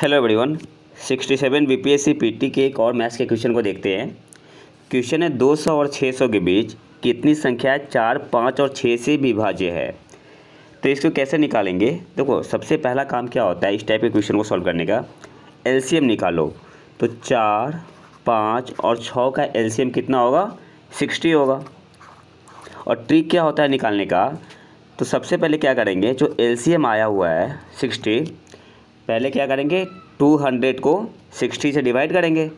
hello everyone 67 P T के एक और मैथ्स के क्वेश्चन को देखते हैं क्वेश्चन है 200 और 600 के बीच कितनी संख्या चार पाँच और छः से विभाज्य है तो इसको कैसे निकालेंगे देखो सबसे पहला काम क्या होता है इस टाइप के क्वेश्चन को सॉल्व करने का एलसीएम निकालो तो चार पाँच और छः का एम कितना होगा सिक्सटी होगा और ट्रिक क्या होता है निकालने का तो सबसे पहले क्या करेंगे जो एम आया हुआ है सिक्सटी पहले क्या करेंगे टू हंड्रेड को सिक्सटी से डिवाइड करेंगे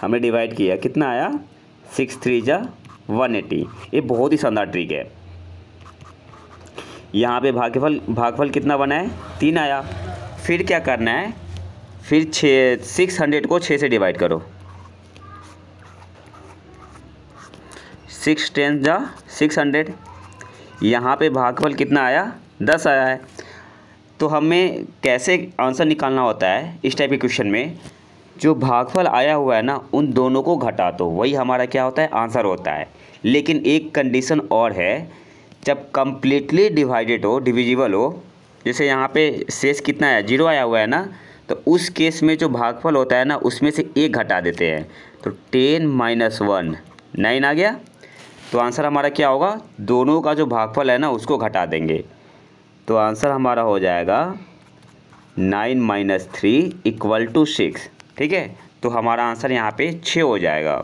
हमने डिवाइड किया कितना आया सिक्स थ्री जा वन एटी ये बहुत ही शानदार ट्रिक है यहाँ पे भागफल भागफल कितना बना है तीन आया फिर क्या करना है फिर छः सिक्स हंड्रेड को छः से डिवाइड करो सिक्स टेन जा सिक्स हंड्रेड यहाँ पर भागफल कितना आया दस आया है तो हमें कैसे आंसर निकालना होता है इस टाइप के क्वेश्चन में जो भागफल आया हुआ है ना उन दोनों को घटा दो वही हमारा क्या होता है आंसर होता है लेकिन एक कंडीशन और है जब कम्प्लीटली डिवाइडेड हो डिविजिबल हो जैसे यहाँ पे शेष कितना है जीरो आया हुआ है ना तो उस केस में जो भागफल होता है ना उसमें से एक घटा देते हैं तो टेन माइनस वन नाइन आ गया तो आंसर हमारा क्या होगा दोनों का जो भागफल है ना उसको घटा देंगे तो आंसर हमारा हो जाएगा nine minus three equal to six ठीक है तो हमारा आंसर यहाँ पे छः हो जाएगा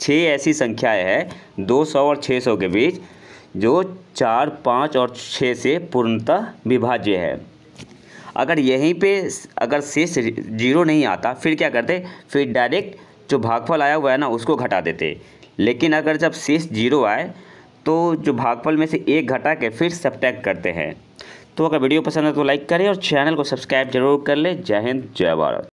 छः ऐसी संख्याएं हैं दो सौ और छः सौ के बीच जो चार पाँच और छः से पूर्णतः विभाज्य है अगर यहीं पे अगर शेष जीरो नहीं आता फिर क्या करते फिर डायरेक्ट जो भागफल आया हुआ है ना उसको घटा देते लेकिन अगर जब शेष जीरो आए तो जो भागफल में से एक घटा के फिर सब्टैक्ट करते हैं तो अगर वीडियो पसंद है तो लाइक करें और चैनल को सब्सक्राइब जरूर कर लें जय हिंद जय भारत